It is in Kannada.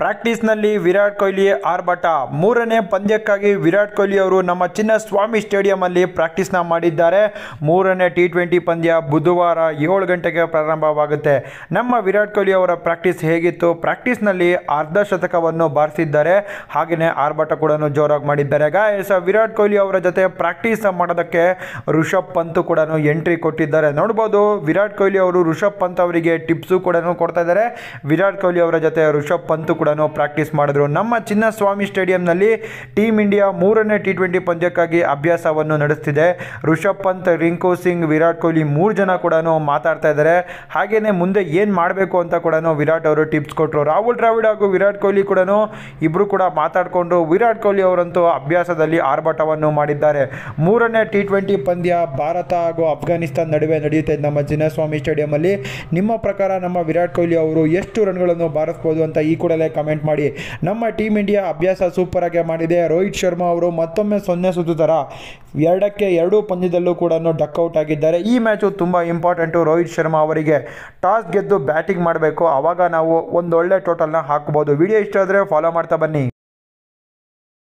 ಪ್ರಾಕ್ಟೀಸ್ನಲ್ಲಿ ವಿರಾಟ್ ಕೊಹ್ಲಿ ಆರ್ಭಟ ಮೂರನೇ ಪಂದ್ಯಕ್ಕಾಗಿ ವಿರಾಟ್ ಕೊಹ್ಲಿ ಅವರು ನಮ್ಮ ಚಿನ್ನಸ್ವಾಮಿ ಸ್ಟೇಡಿಯಮಲ್ಲಿ ಪ್ರಾಕ್ಟೀಸ್ನ ಮಾಡಿದ್ದಾರೆ ಮೂರನೇ ಟಿ ಟ್ವೆಂಟಿ ಪಂದ್ಯ ಬುಧವಾರ ಏಳು ಗಂಟೆಗೆ ಪ್ರಾರಂಭವಾಗುತ್ತೆ ನಮ್ಮ ವಿರಾಟ್ ಕೊಹ್ಲಿ ಅವರ ಪ್ರಾಕ್ಟೀಸ್ ಹೇಗಿತ್ತು ಪ್ರಾಕ್ಟೀಸ್ನಲ್ಲಿ ಅರ್ಧ ಶತಕವನ್ನು ಬಾರಿಸಿದ್ದಾರೆ ಹಾಗೆಯೇ ಆರ್ಭಟ ಕೂಡ ಜೋರಾಗಿ ಮಾಡಿದ್ದಾರೆ ಗಾಯಸ ವಿರಾಟ್ ಕೊಹ್ಲಿ ಅವರ ಜೊತೆ ಪ್ರಾಕ್ಟೀಸ್ ಮಾಡೋದಕ್ಕೆ ಋಷಭ್ ಪಂತ್ ಕೂಡ ಎಂಟ್ರಿ ಕೊಟ್ಟಿದ್ದಾರೆ ನೋಡ್ಬೋದು ವಿರಾಟ್ ಕೊಹ್ಲಿ ಅವರು ಋಷಭ್ ಪಂತ್ ಅವರಿಗೆ ಟಿಪ್ಸು ಕೂಡ ಕೊಡ್ತಾ ಇದ್ದಾರೆ ವಿರಾಟ್ ಕೊಹ್ಲಿ ಅವರ ಜೊತೆ ಋಷಭ್ ಪಂತ್ ಕೂಡ ಕೂಡ ಪ್ರಾಕ್ಟೀಸ್ ಮಾಡಿದ್ರು ನಮ್ಮ ಚಿನ್ನಸ್ವಾಮಿ ಸ್ಟೇಡಿಯಂನಲ್ಲಿ ಟೀಮ್ ಇಂಡಿಯಾ ಮೂರನೇ ಟಿ ಟ್ವೆಂಟಿ ಪಂದ್ಯಕ್ಕಾಗಿ ಅಭ್ಯಾಸವನ್ನು ನಡೆಸ್ತಿದೆ ರಿಷಬ್ ಪಂತ್ ರಿಂಕು ಸಿಂಗ್ ವಿರಾಟ್ ಕೊಹ್ಲಿ ಮೂರು ಜನ ಕೂಡ ಮಾತಾಡ್ತಾ ಇದ್ದಾರೆ ಹಾಗೆಯೇ ಮುಂದೆ ಏನು ಮಾಡಬೇಕು ಅಂತ ಕೂಡ ವಿರಾಟ್ ಅವರು ಟಿಪ್ಸ್ ಕೊಟ್ಟರು ರಾಹುಲ್ ದ್ರಾವಿಡ್ ಹಾಗೂ ವಿರಾಟ್ ಕೊಹ್ಲಿ ಕೂಡ ಇಬ್ಬರು ಕೂಡ ಮಾತಾಡಿಕೊಂಡು ವಿರಾಟ್ ಕೊಹ್ಲಿ ಅವರಂತೂ ಅಭ್ಯಾಸದಲ್ಲಿ ಆರ್ಭಟವನ್ನು ಮಾಡಿದ್ದಾರೆ ಮೂರನೇ ಟಿ ಟ್ವೆಂಟಿ ಪಂದ್ಯ ಭಾರತ ಹಾಗೂ ಅಫ್ಘಾನಿಸ್ತಾನ್ ನಡುವೆ ನಡೆಯುತ್ತೆ ನಮ್ಮ ಚಿನ್ನಸ್ವಾಮಿ ಸ್ಟೇಡಿಯಂ ಅಲ್ಲಿ ನಿಮ್ಮ ಪ್ರಕಾರ ನಮ್ಮ ವಿರಾಟ್ ಕೊಹ್ಲಿ ಅವರು ಎಷ್ಟು ರನ್ಗಳನ್ನು ಬಾರಿಸಬಹುದು ಅಂತ ಈ ಕೂಡಲೇ ಕಮೆಂಟ್ ಮಾಡಿ ನಮ್ಮ ಟೀಮ್ ಇಂಡಿಯಾ ಅಭ್ಯಾಸ ಸೂಪರ್ ಆಗಿ ಮಾಡಿದೆ ರೋಹಿತ್ ಶರ್ಮಾ ಅವರು ಮತ್ತೊಮ್ಮೆ ಸೊನ್ನೆ ಸುತ್ತು ಎರಡಕ್ಕೆ ಎರಡೂ ಪಂದ್ಯದಲ್ಲೂ ಕೂಡ ಡಕ್ಔಟ್ ಆಗಿದ್ದಾರೆ ಈ ಮ್ಯಾಚು ತುಂಬ ಇಂಪಾರ್ಟೆಂಟು ರೋಹಿತ್ ಶರ್ಮಾ ಅವರಿಗೆ ಟಾಸ್ ಗೆದ್ದು ಬ್ಯಾಟಿಂಗ್ ಮಾಡಬೇಕು ಆವಾಗ ನಾವು ಒಂದೊಳ್ಳೆ ಟೋಟಲ್ನ ಹಾಕ್ಬೋದು ವಿಡಿಯೋ ಇಷ್ಟ ಆದರೆ ಫಾಲೋ ಮಾಡ್ತಾ ಬನ್ನಿ